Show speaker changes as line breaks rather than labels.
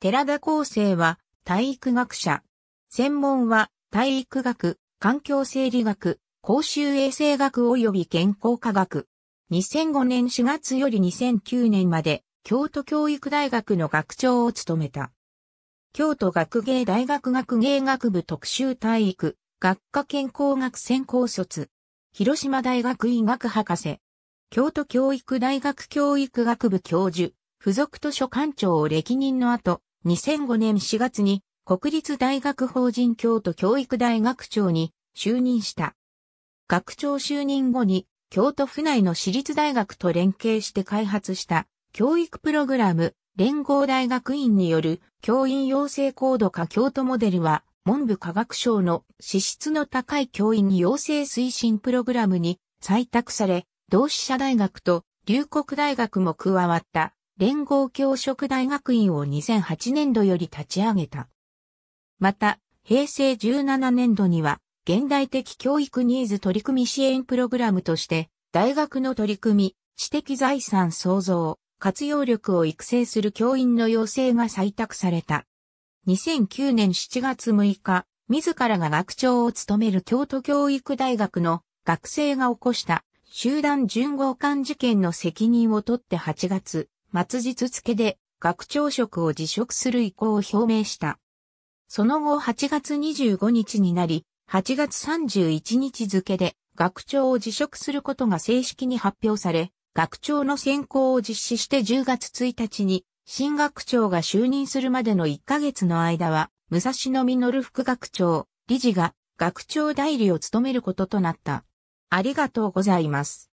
寺田厚生は体育学者。専門は体育学、環境生理学、公衆衛生学及び健康科学。2005年4月より2009年まで京都教育大学の学長を務めた。京都学芸大学学芸学部特集体育学科健康学専攻卒。広島大学医学博士。京都教育大学教育学部教授。付属図書館長を歴任の後、2005年4月に国立大学法人京都教育大学長に就任した。学長就任後に京都府内の私立大学と連携して開発した教育プログラム連合大学院による教員養成高度化京都モデルは文部科学省の資質の高い教員養成推進プログラムに採択され、同志社大学と龍谷大学も加わった。連合教職大学院を2008年度より立ち上げた。また、平成17年度には、現代的教育ニーズ取り組み支援プログラムとして、大学の取り組み、知的財産創造、活用力を育成する教員の要請が採択された。2009年7月6日、自らが学長を務める京都教育大学の学生が起こした集団順合官事件の責任を取って8月、末日付で学長職を辞職する意向を表明した。その後8月25日になり、8月31日付で学長を辞職することが正式に発表され、学長の選考を実施して10月1日に新学長が就任するまでの1ヶ月の間は、武蔵野実副学長、理事が学長代理を務めることとなった。ありがとうございま
す。